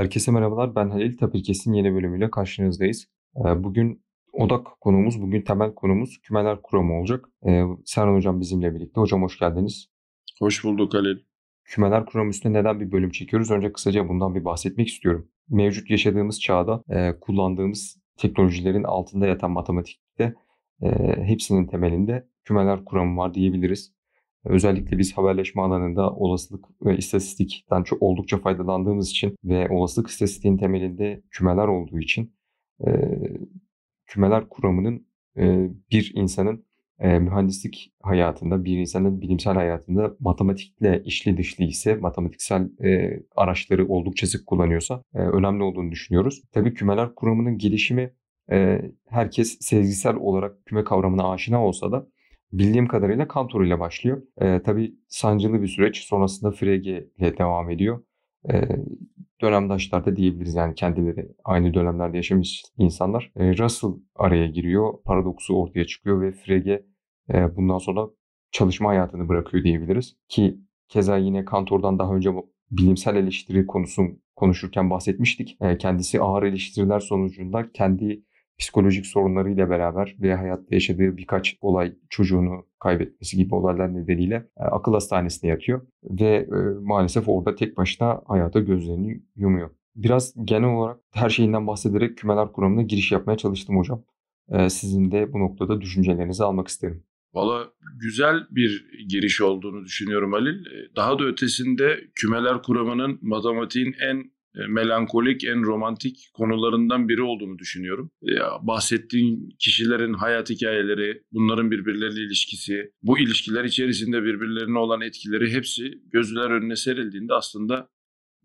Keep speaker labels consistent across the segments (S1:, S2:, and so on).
S1: Herkese merhabalar. Ben Halil. Tapirkes'in yeni bölümüyle karşınızdayız. Ee, bugün odak konumuz, bugün temel konumuz kümeler kuramı olacak. Ee, Serhan Hocam bizimle birlikte. Hocam hoş geldiniz. Hoş bulduk Halil. Kümeler kuramı üstüne neden bir bölüm çekiyoruz? Önce kısaca bundan bir bahsetmek istiyorum. Mevcut yaşadığımız çağda e, kullandığımız teknolojilerin altında yatan matematikte e, hepsinin temelinde kümeler kuramı var diyebiliriz. Özellikle biz haberleşme alanında olasılık ve istatistikten çok oldukça faydalandığımız için ve olasılık istatistiğin temelinde kümeler olduğu için e, kümeler kuramının e, bir insanın e, mühendislik hayatında, bir insanın bilimsel hayatında matematikle işli dışlı ise, matematiksel e, araçları oldukça sık kullanıyorsa e, önemli olduğunu düşünüyoruz. Tabii kümeler kuramının gelişimi e, herkes sezgisel olarak küme kavramına aşina olsa da Bildiğim kadarıyla Kantor ile başlıyor. E, tabii sancılı bir süreç sonrasında Frege ile devam ediyor. E, dönemdaşlar da diyebiliriz yani kendileri aynı dönemlerde yaşamış insanlar. E, Russell araya giriyor, paradoksu ortaya çıkıyor ve Frege e, bundan sonra çalışma hayatını bırakıyor diyebiliriz. Ki keza yine Kantor'dan daha önce bilimsel eleştiri konusun konuşurken bahsetmiştik. E, kendisi ağır eleştiriler sonucunda kendi psikolojik sorunlarıyla beraber ve hayatta yaşadığı birkaç olay çocuğunu kaybetmesi gibi olaylar nedeniyle e, akıl hastanesine yatıyor ve e, maalesef orada tek başına hayata gözlerini yumuyor. Biraz genel olarak her şeyinden bahsederek kümeler kuramına giriş yapmaya çalıştım hocam. E, sizin de bu noktada düşüncelerinizi almak isterim.
S2: Valla güzel bir giriş olduğunu düşünüyorum Halil. Daha da ötesinde kümeler kuramının matematiğin en e, melankolik en romantik konularından biri olduğunu düşünüyorum. Ya, e, bahsettiğin kişilerin hayat hikayeleri, bunların birbirleriyle ilişkisi, bu ilişkiler içerisinde birbirlerine olan etkileri hepsi gözler önüne serildiğinde aslında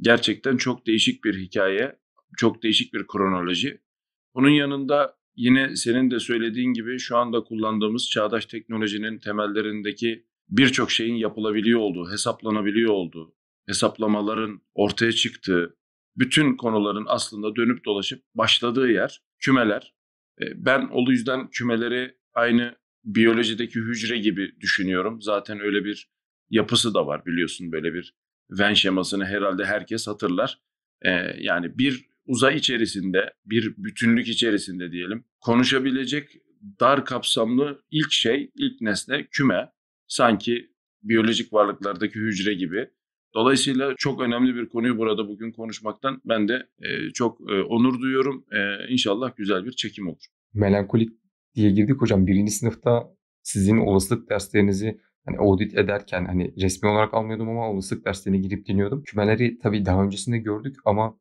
S2: gerçekten çok değişik bir hikaye, çok değişik bir kronoloji. Bunun yanında yine senin de söylediğin gibi şu anda kullandığımız çağdaş teknolojinin temellerindeki birçok şeyin yapılabiliyor olduğu, hesaplanabiliyor olduğu, hesaplamaların ortaya çıktığı, bütün konuların aslında dönüp dolaşıp başladığı yer kümeler. E, ben o yüzden kümeleri aynı biyolojideki hücre gibi düşünüyorum. Zaten öyle bir yapısı da var biliyorsun böyle bir Venn şemasını herhalde herkes hatırlar. E, yani bir uzay içerisinde, bir bütünlük içerisinde diyelim konuşabilecek dar kapsamlı ilk şey, ilk nesne küme. Sanki biyolojik varlıklardaki hücre gibi Dolayısıyla çok önemli bir konuyu burada bugün konuşmaktan ben de e, çok e, onur duyuyorum. E, inşallah güzel bir çekim olur.
S1: Melankolik diye girdik hocam. Birinci sınıfta sizin olasılık derslerinizi hani audit ederken hani resmi olarak almıyordum ama olasılık derslerine girip dinliyordum. Kümeleri tabii daha öncesinde gördük ama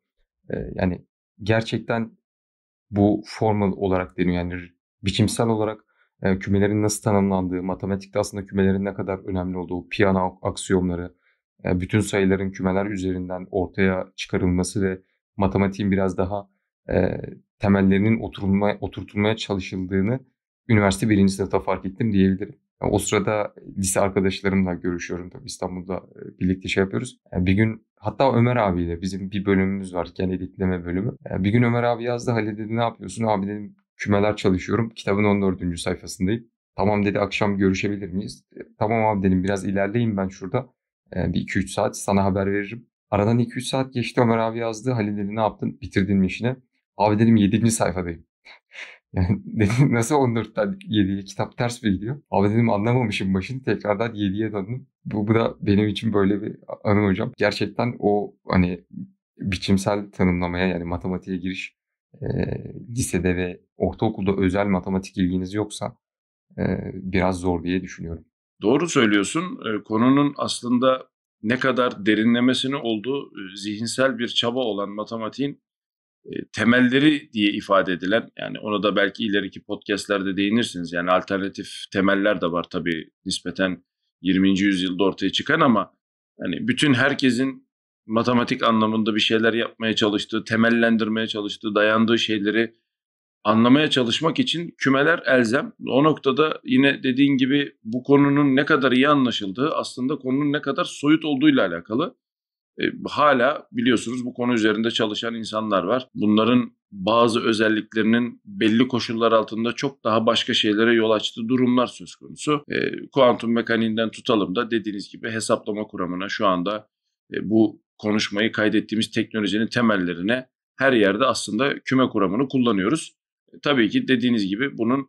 S1: e, yani gerçekten bu formal olarak deniyor yani biçimsel olarak e, kümelerin nasıl tanımlandığı, matematikte aslında kümelerin ne kadar önemli olduğu, piyano aksiyomları, e, bütün sayıların kümeler üzerinden ortaya çıkarılması ve matematiğin biraz daha e, temellerinin oturulma, oturtulmaya çalışıldığını üniversite birinci sınıfta fark ettim diyebilirim. E, o sırada lise arkadaşlarımla görüşüyorum tabii İstanbul'da e, birlikte şey yapıyoruz. bir gün hatta Ömer abiyle bizim bir bölümümüz var kendi editleme bölümü. bir gün Ömer abi yazdı Halil dedi ne yapıyorsun? Abi dedim kümeler çalışıyorum kitabın 14. sayfasındayım. Tamam dedi akşam görüşebilir miyiz? Tamam abi dedim biraz ilerleyeyim ben şurada bir 2-3 saat sana haber veririm. Aradan 2-3 saat geçti Ömer abi yazdı. Halil dedi ne yaptın? Bitirdin mi işini? Abi dedim 7. sayfadayım. Yani dedim nasıl 14'ten 7'ye kitap ters mi gidiyor? Abi dedim anlamamışım başını tekrardan 7'ye döndüm. Bu, bu da benim için böyle bir anı hocam. Gerçekten o hani biçimsel tanımlamaya yani matematiğe giriş e, lisede ve ortaokulda özel matematik ilginiz yoksa e, biraz zor diye düşünüyorum.
S2: Doğru söylüyorsun. E, konunun aslında ne kadar derinlemesine olduğu e, zihinsel bir çaba olan matematiğin e, temelleri diye ifade edilen yani ona da belki ileriki podcastlerde değinirsiniz. Yani alternatif temeller de var tabii nispeten 20. yüzyılda ortaya çıkan ama yani bütün herkesin matematik anlamında bir şeyler yapmaya çalıştığı, temellendirmeye çalıştığı, dayandığı şeyleri anlamaya çalışmak için kümeler elzem. O noktada yine dediğin gibi bu konunun ne kadar iyi anlaşıldığı aslında konunun ne kadar soyut olduğuyla alakalı. E, hala biliyorsunuz bu konu üzerinde çalışan insanlar var. Bunların bazı özelliklerinin belli koşullar altında çok daha başka şeylere yol açtığı durumlar söz konusu. E, kuantum mekaniğinden tutalım da dediğiniz gibi hesaplama kuramına şu anda e, bu konuşmayı kaydettiğimiz teknolojinin temellerine her yerde aslında küme kuramını kullanıyoruz. Tabii ki dediğiniz gibi bunun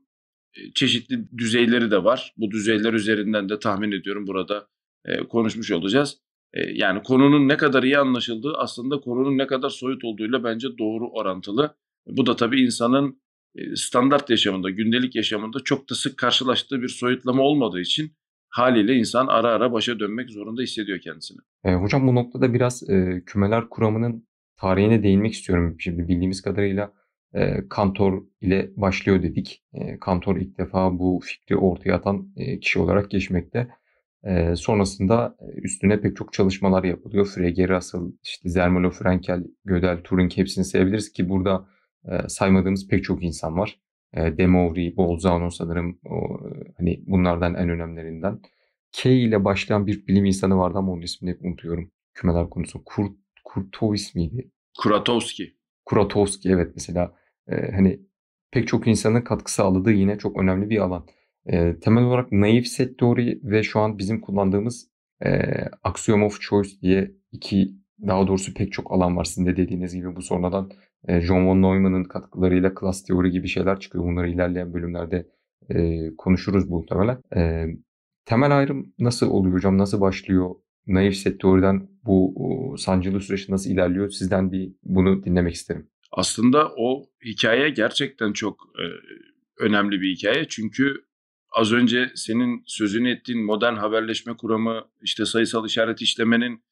S2: e, çeşitli düzeyleri de var. Bu düzeyler üzerinden de tahmin ediyorum burada e, konuşmuş olacağız. E, yani konunun ne kadar iyi anlaşıldığı aslında konunun ne kadar soyut olduğuyla bence doğru orantılı. Bu da tabii insanın standart yaşamında, gündelik yaşamında çok da sık karşılaştığı bir soyutlama olmadığı için haliyle insan ara ara başa dönmek zorunda hissediyor kendisini.
S1: E, hocam bu noktada biraz e, kümeler kuramının tarihine değinmek istiyorum. Şimdi bildiğimiz kadarıyla e, Kantor ile başlıyor dedik. E, Kantor ilk defa bu fikri ortaya atan e, kişi olarak geçmekte. E, sonrasında üstüne pek çok çalışmalar yapılıyor. Frege Russell, işte Zermelo Frankel, Gödel, Turing hepsini sayabiliriz ki burada e, saymadığımız pek çok insan var. E, Demovri, Bolzano sanırım o, hani bunlardan en önemlilerinden. K ile başlayan bir bilim insanı vardı ama onun ismini hep unutuyorum. Kümeler konusu. Kurt, Kurtovis miydi? Kuratowski. Kuratowski evet mesela e, hani pek çok insanın katkı sağladığı yine çok önemli bir alan. E, temel olarak naif set teori ve şu an bizim kullandığımız e, axiom of choice diye iki daha doğrusu pek çok alan var sizin de dediğiniz gibi bu sonradan e, John von Neumann'ın katkılarıyla klas teori gibi şeyler çıkıyor. Bunları ilerleyen bölümlerde e, konuşuruz muhtemelen. E, temel ayrım nasıl oluyor hocam? Nasıl başlıyor? Naif set teoriden bu o, sancılı süreç nasıl ilerliyor? Sizden bir bunu dinlemek isterim.
S2: Aslında o hikaye gerçekten çok e, önemli bir hikaye. Çünkü az önce senin sözünü ettiğin modern haberleşme kuramı, işte sayısal işaret işlemenin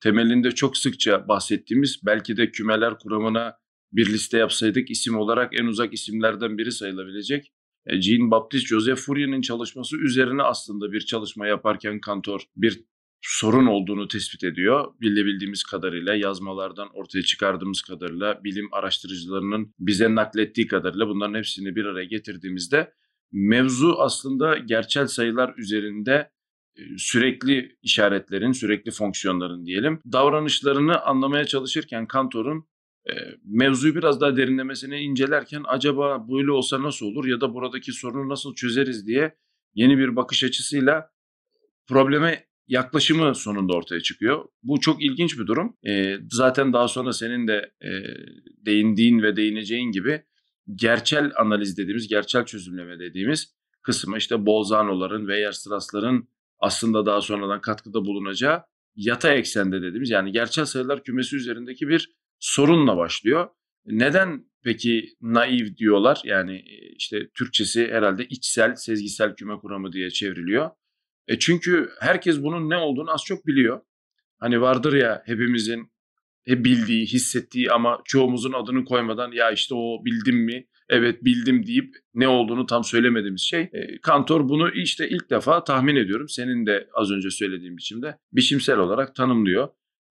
S2: temelinde çok sıkça bahsettiğimiz belki de kümeler kuramına bir liste yapsaydık isim olarak en uzak isimlerden biri sayılabilecek. E, Jean-Baptiste Joseph Fourier'in çalışması üzerine aslında bir çalışma yaparken Kantor bir sorun olduğunu tespit ediyor. Bilebildiğimiz kadarıyla yazmalardan ortaya çıkardığımız kadarıyla bilim araştırıcılarının bize naklettiği kadarıyla bunların hepsini bir araya getirdiğimizde mevzu aslında gerçel sayılar üzerinde sürekli işaretlerin, sürekli fonksiyonların diyelim davranışlarını anlamaya çalışırken Kantor'un mevzuyu biraz daha derinlemesine incelerken acaba böyle olsa nasıl olur ya da buradaki sorunu nasıl çözeriz diye yeni bir bakış açısıyla probleme yaklaşımı sonunda ortaya çıkıyor. Bu çok ilginç bir durum. E, zaten daha sonra senin de e, değindiğin ve değineceğin gibi gerçel analiz dediğimiz, gerçel çözümleme dediğimiz kısmı işte Bolzano'ların ve Yerstras'ların aslında daha sonradan katkıda bulunacağı yatay eksende dediğimiz yani gerçel sayılar kümesi üzerindeki bir sorunla başlıyor. Neden peki naiv diyorlar? Yani e, işte Türkçesi herhalde içsel, sezgisel küme kuramı diye çevriliyor. E çünkü herkes bunun ne olduğunu az çok biliyor. Hani vardır ya hepimizin bildiği, hissettiği ama çoğumuzun adını koymadan ya işte o bildim mi? Evet bildim deyip ne olduğunu tam söylemediğimiz şey. E, Kantor bunu işte ilk defa tahmin ediyorum. Senin de az önce söylediğim biçimde biçimsel olarak tanımlıyor.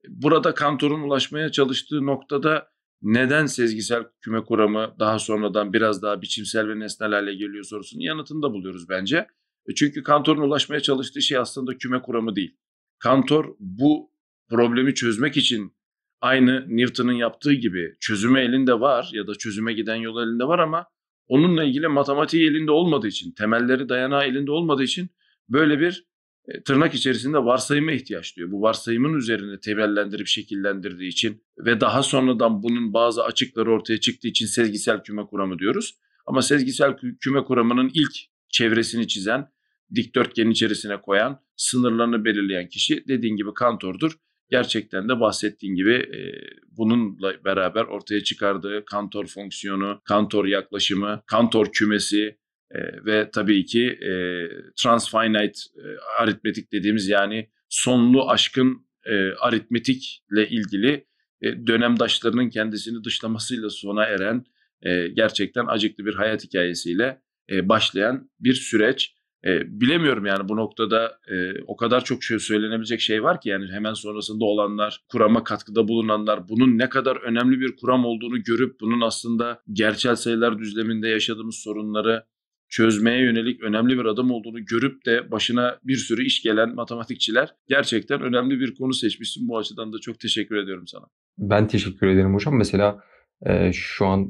S2: Burada Kantor'un ulaşmaya çalıştığı noktada neden sezgisel küme kuramı daha sonradan biraz daha biçimsel ve nesnelerle geliyor sorusunun yanıtını da buluyoruz bence. E, çünkü Kantor'un ulaşmaya çalıştığı şey aslında küme kuramı değil. Kantor bu problemi çözmek için aynı Newton'ın yaptığı gibi çözüme elinde var ya da çözüme giden yol elinde var ama onunla ilgili matematiği elinde olmadığı için, temelleri dayanağı elinde olmadığı için böyle bir e, tırnak içerisinde varsayıma ihtiyaç duyuyor. Bu varsayımın üzerine temellendirip şekillendirdiği için ve daha sonradan bunun bazı açıkları ortaya çıktığı için sezgisel küme kuramı diyoruz. Ama sezgisel küme kuramının ilk çevresini çizen, dikdörtgen içerisine koyan, sınırlarını belirleyen kişi dediğin gibi Kantor'dur. Gerçekten de bahsettiğin gibi e, bununla beraber ortaya çıkardığı Kantor fonksiyonu, Kantor yaklaşımı, Kantor kümesi e, ve tabii ki e, transfinite e, aritmetik dediğimiz yani sonlu aşkın e, aritmetikle ilgili e, dönemdaşlarının kendisini dışlamasıyla sona eren e, gerçekten acıklı bir hayat hikayesiyle e, başlayan bir süreç. E, bilemiyorum yani bu noktada e, o kadar çok şey söylenebilecek şey var ki yani hemen sonrasında olanlar, kurama katkıda bulunanlar, bunun ne kadar önemli bir kuram olduğunu görüp bunun aslında gerçel sayılar düzleminde yaşadığımız sorunları çözmeye yönelik önemli bir adam olduğunu görüp de başına bir sürü iş gelen matematikçiler gerçekten önemli bir konu seçmişsin. Bu açıdan da çok teşekkür ediyorum sana.
S1: Ben teşekkür ederim hocam. Mesela e, şu an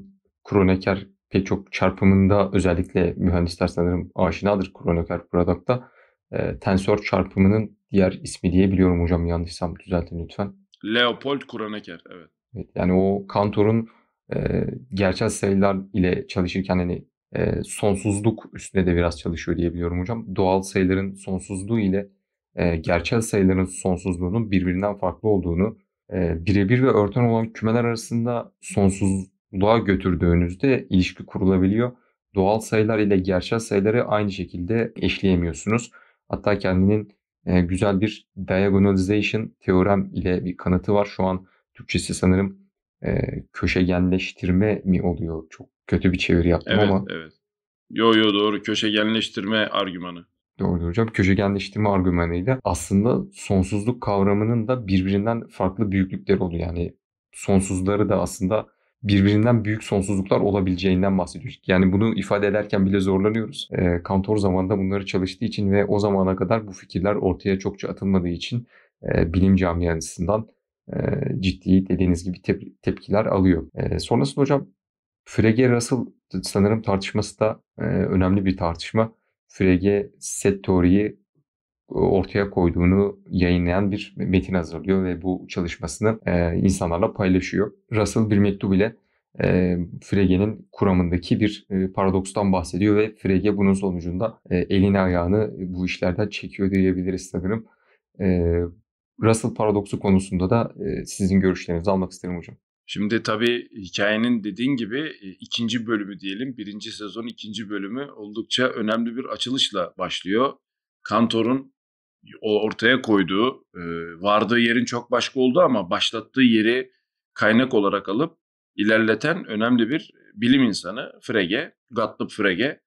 S1: Kroneker pek çok çarpımında özellikle mühendisler sanırım aşinadır Kronecker Product'ta. E, ee, tensör çarpımının diğer ismi diye biliyorum hocam yanlışsam düzeltin lütfen.
S2: Leopold Kronecker evet.
S1: evet yani o Kantor'un e, gerçel sayılar ile çalışırken hani e, sonsuzluk üstüne de biraz çalışıyor diye biliyorum hocam. Doğal sayıların sonsuzluğu ile e, gerçel sayıların sonsuzluğunun birbirinden farklı olduğunu, e, birebir ve örten olan kümeler arasında sonsuz Doğa götürdüğünüzde ilişki kurulabiliyor. Doğal sayılar ile gerçel sayıları aynı şekilde eşleyemiyorsunuz. Hatta kendinin e, güzel bir diagonalization teorem ile bir kanıtı var. Şu an Türkçesi sanırım e, köşegenleştirme mi oluyor? Çok kötü bir çeviri yaptım evet, ama. Evet.
S2: Yo yo doğru köşegenleştirme argümanı.
S1: Doğru hocam. Köşegenleştirme argümanıyla aslında sonsuzluk kavramının da birbirinden farklı büyüklükleri oluyor. Yani sonsuzları da aslında birbirinden büyük sonsuzluklar olabileceğinden bahsediyor. Yani bunu ifade ederken bile zorlanıyoruz. E, Kantor zamanında bunları çalıştığı için ve o zamana kadar bu fikirler ortaya çokça atılmadığı için e, bilim camiasından e, ciddi dediğiniz gibi tep- tepkiler alıyor. E, sonrasında hocam Frege Russell sanırım tartışması da e, önemli bir tartışma. Frege set teoriyi e, ortaya koyduğunu yayınlayan bir metin hazırlıyor ve bu çalışmasını e, insanlarla paylaşıyor. Russell bir mektubu ile e, Frege'nin kuramındaki bir e, paradokstan bahsediyor ve Frege bunun sonucunda e, elini ayağını bu işlerden çekiyor diyebiliriz sanırım. E, Russell paradoksu konusunda da e, sizin görüşlerinizi almak isterim hocam.
S2: Şimdi tabii hikayenin dediğin gibi e, ikinci bölümü diyelim, birinci sezon ikinci bölümü oldukça önemli bir açılışla başlıyor. Kantor'un ortaya koyduğu, e, vardığı yerin çok başka oldu ama başlattığı yeri kaynak olarak alıp ilerleten önemli bir bilim insanı Frege, Gottlob Frege. E,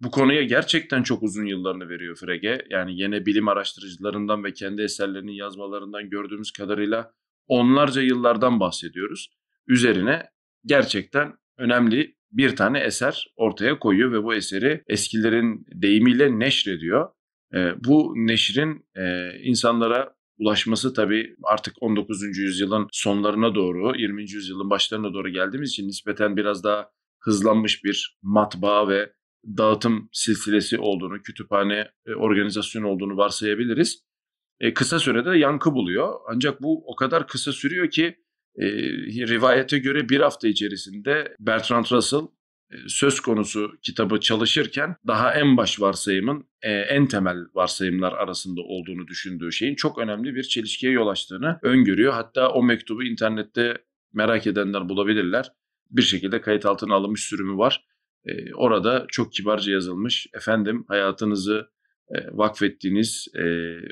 S2: bu konuya gerçekten çok uzun yıllarını veriyor Frege. Yani yine bilim araştırıcılarından ve kendi eserlerinin yazmalarından gördüğümüz kadarıyla onlarca yıllardan bahsediyoruz. Üzerine gerçekten önemli bir tane eser ortaya koyuyor ve bu eseri eskilerin deyimiyle neşrediyor bu neşrin insanlara ulaşması tabii artık 19. yüzyılın sonlarına doğru, 20. yüzyılın başlarına doğru geldiğimiz için nispeten biraz daha hızlanmış bir matbaa ve dağıtım silsilesi olduğunu, kütüphane e, organizasyon olduğunu varsayabiliriz. kısa sürede yankı buluyor. Ancak bu o kadar kısa sürüyor ki rivayete göre bir hafta içerisinde Bertrand Russell e, söz konusu kitabı çalışırken daha en baş varsayımın e, en temel varsayımlar arasında olduğunu düşündüğü şeyin çok önemli bir çelişkiye yol açtığını öngörüyor. Hatta o mektubu internette merak edenler bulabilirler. Bir şekilde kayıt altına alınmış sürümü var. E, orada çok kibarca yazılmış. Efendim hayatınızı e, vakfettiğiniz, e,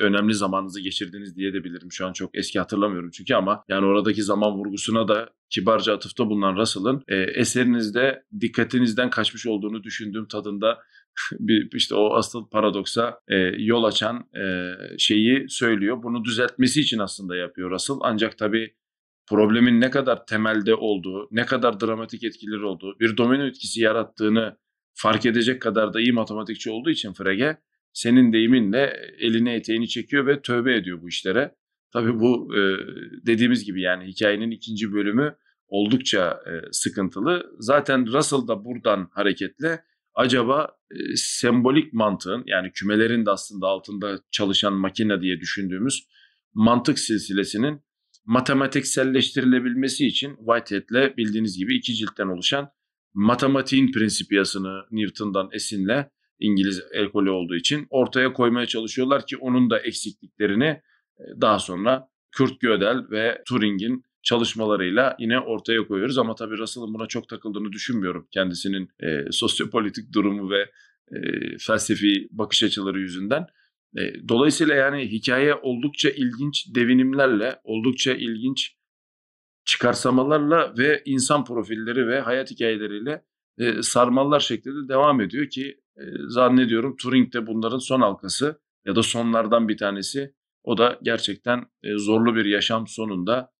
S2: önemli zamanınızı geçirdiğiniz diye de bilirim. Şu an çok eski hatırlamıyorum çünkü ama yani oradaki zaman vurgusuna da kibarca atıfta bulunan Russell'ın e, eserinizde dikkatinizden kaçmış olduğunu düşündüğüm tadında bir işte o asıl paradoksa yol açan şeyi söylüyor. Bunu düzeltmesi için aslında yapıyor Russell. Ancak tabii problemin ne kadar temelde olduğu, ne kadar dramatik etkileri olduğu, bir domino etkisi yarattığını fark edecek kadar da iyi matematikçi olduğu için Frege senin deyiminle elini eteğini çekiyor ve tövbe ediyor bu işlere. Tabii bu e, dediğimiz gibi yani hikayenin ikinci bölümü oldukça e, sıkıntılı. Zaten Russell da buradan hareketle acaba e, sembolik mantığın yani kümelerin de aslında altında çalışan makine diye düşündüğümüz mantık silsilesinin matematikselleştirilebilmesi için Whitehead'le bildiğiniz gibi iki ciltten oluşan matematiğin Prinsipiyasını Newton'dan esinle İngiliz ekolü olduğu için ortaya koymaya çalışıyorlar ki onun da eksikliklerini e, daha sonra Kurt Gödel ve Turing'in çalışmalarıyla yine ortaya koyuyoruz. Ama tabii Russell'ın buna çok takıldığını düşünmüyorum. Kendisinin e, sosyopolitik durumu ve e, felsefi bakış açıları yüzünden. E, dolayısıyla yani hikaye oldukça ilginç devinimlerle, oldukça ilginç çıkarsamalarla ve insan profilleri ve hayat hikayeleriyle e, sarmallar şeklinde devam ediyor ki zannediyorum Turing de bunların son halkası ya da sonlardan bir tanesi. O da gerçekten zorlu bir yaşam sonunda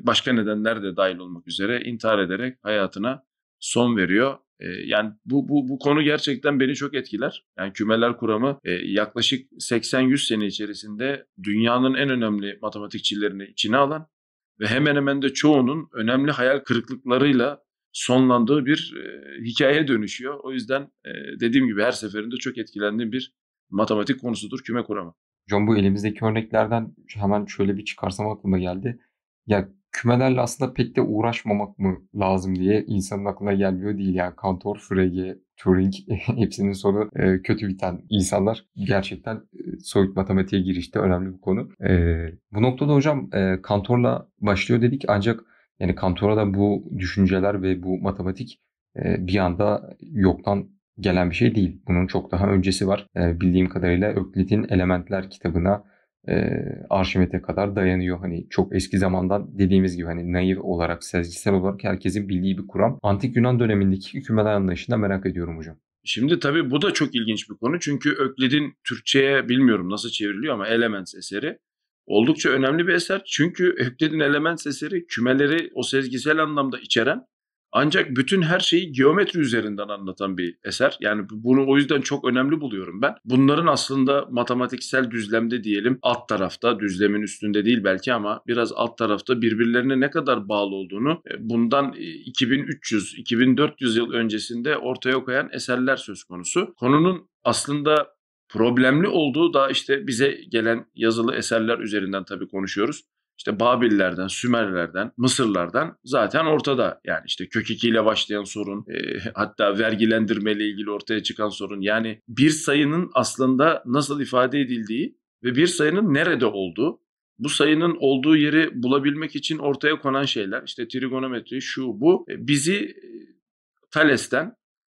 S2: başka nedenler de dahil olmak üzere intihar ederek hayatına son veriyor. Yani bu, bu, bu konu gerçekten beni çok etkiler. Yani kümeler kuramı yaklaşık 80-100 sene içerisinde dünyanın en önemli matematikçilerini içine alan ve hemen hemen de çoğunun önemli hayal kırıklıklarıyla sonlandığı bir e, hikayeye dönüşüyor. O yüzden e, dediğim gibi her seferinde çok etkilendiğim bir matematik konusudur küme kurama.
S1: Hocam bu elimizdeki örneklerden hemen şöyle bir çıkarsam aklıma geldi. Ya kümelerle aslında pek de uğraşmamak mı lazım diye insanın aklına gelmiyor değil. Yani Cantor, Frege, Turing hepsinin sonu e, kötü biten insanlar. Gerçekten e, soyut matematiğe girişte önemli bir konu. E, bu noktada hocam e, Kantor'la başlıyor dedik ancak yani kantora da bu düşünceler ve bu matematik e, bir anda yoktan gelen bir şey değil. Bunun çok daha öncesi var. E, bildiğim kadarıyla Öklid'in Elementler kitabına e, Arşimet'e kadar dayanıyor. Hani çok eski zamandan dediğimiz gibi hani naif olarak, sezgisel olarak herkesin bildiği bir kuram. Antik Yunan dönemindeki kümeler anlayışını merak ediyorum hocam.
S2: Şimdi tabii bu da çok ilginç bir konu çünkü Öklid'in Türkçe'ye bilmiyorum nasıl çevriliyor ama Elements eseri oldukça önemli bir eser. Çünkü Euclid'in Elements sesleri kümeleri o sezgisel anlamda içeren ancak bütün her şeyi geometri üzerinden anlatan bir eser. Yani bunu o yüzden çok önemli buluyorum ben. Bunların aslında matematiksel düzlemde diyelim alt tarafta düzlemin üstünde değil belki ama biraz alt tarafta birbirlerine ne kadar bağlı olduğunu e, bundan 2300-2400 e, yıl öncesinde ortaya koyan eserler söz konusu. Konunun aslında problemli olduğu da işte bize gelen yazılı eserler üzerinden tabii konuşuyoruz. İşte Babillerden, Sümerlerden, Mısırlardan zaten ortada. Yani işte kök 2 ile başlayan sorun, e, hatta vergilendirme ile ilgili ortaya çıkan sorun. Yani bir sayının aslında nasıl ifade edildiği ve bir sayının nerede olduğu, bu sayının olduğu yeri bulabilmek için ortaya konan şeyler, işte trigonometri, şu, bu, e, bizi e, Thales'ten,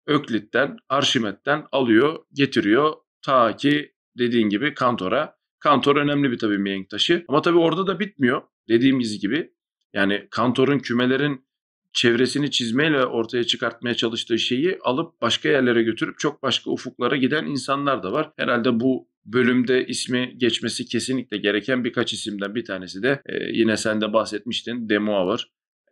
S2: Öklit'ten, Arşimet'ten alıyor, getiriyor, Ta ki dediğin gibi Kantor'a. Kantor önemli bir tabii mihenk taşı. Ama tabii orada da bitmiyor. Dediğimiz gibi yani Kantor'un kümelerin çevresini çizmeyle ortaya çıkartmaya çalıştığı şeyi alıp başka yerlere götürüp çok başka ufuklara giden insanlar da var. Herhalde bu bölümde ismi geçmesi kesinlikle gereken birkaç isimden bir tanesi de e, yine sen de bahsetmiştin Demoaver,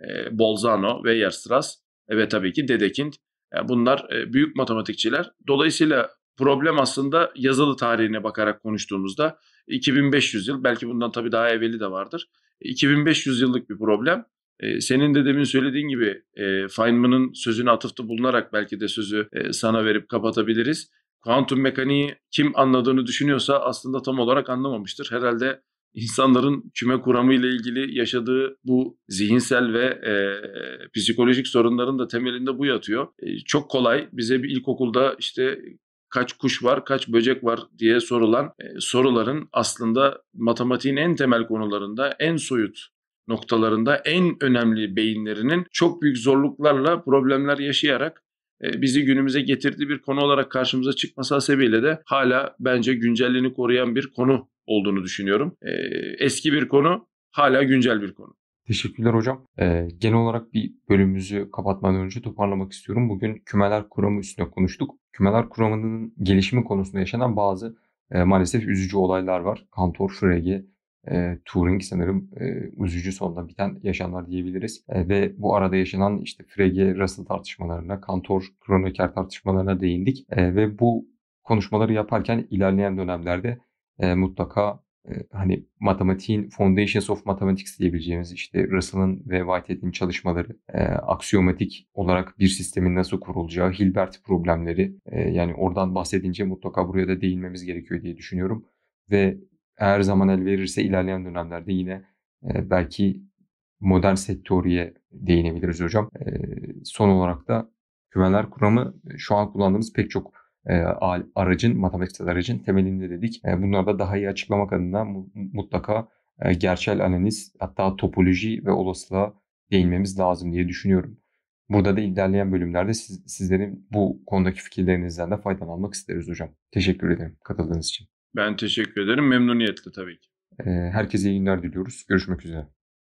S2: e, Bolzano ve Yerstras ve tabii ki Dedekind. Yani bunlar e, büyük matematikçiler. Dolayısıyla problem aslında yazılı tarihine bakarak konuştuğumuzda 2500 yıl belki bundan tabii daha evveli de vardır. 2500 yıllık bir problem. E, senin de demin söylediğin gibi e, Feynman'ın sözüne atıfta bulunarak belki de sözü e, sana verip kapatabiliriz. Kuantum mekaniği kim anladığını düşünüyorsa aslında tam olarak anlamamıştır. Herhalde insanların küme kuramı ile ilgili yaşadığı bu zihinsel ve e, psikolojik sorunların da temelinde bu yatıyor. E, çok kolay bize bir ilkokulda işte kaç kuş var, kaç böcek var diye sorulan e, soruların aslında matematiğin en temel konularında, en soyut noktalarında en önemli beyinlerinin çok büyük zorluklarla problemler yaşayarak e, bizi günümüze getirdiği bir konu olarak karşımıza çıkması hasebiyle de hala bence güncelliğini koruyan bir konu olduğunu düşünüyorum. E, eski bir konu hala güncel bir konu.
S1: Teşekkürler hocam. Ee, genel olarak bir bölümümüzü kapatmadan önce toparlamak istiyorum. Bugün kümeler kuramı üstüne konuştuk. Kümeler kuramının gelişimi konusunda yaşanan bazı e, maalesef üzücü olaylar var. Kantor, Frege, e, Turing sanırım e, üzücü sonunda biten yaşanlar diyebiliriz. E, ve bu arada yaşanan işte Frege, Russell tartışmalarına, Kantor, Kronecker tartışmalarına değindik. E, ve bu konuşmaları yaparken ilerleyen dönemlerde e, mutlaka hani matematiğin Foundations of Mathematics diyebileceğimiz işte Russell'ın ve Whitehead'in çalışmaları, e, aksiyomatik olarak bir sistemin nasıl kurulacağı, Hilbert problemleri e, yani oradan bahsedince mutlaka buraya da değinmemiz gerekiyor diye düşünüyorum. Ve eğer zaman el verirse ilerleyen dönemlerde yine e, belki modern set teoriye değinebiliriz hocam. E, son olarak da güvenler kuramı şu an kullandığımız pek çok e, aracın, matematiksel aracın temelinde dedik. E, ee, bunları da daha iyi açıklamak adına mutlaka e, gerçel analiz hatta topoloji ve olasılığa değinmemiz lazım diye düşünüyorum. Burada da ilerleyen bölümlerde siz, sizlerin bu konudaki fikirlerinizden de faydalanmak isteriz hocam. Teşekkür ederim katıldığınız için.
S2: Ben teşekkür ederim. Memnuniyetle tabii ki.
S1: Ee, herkese iyi günler diliyoruz. Görüşmek üzere.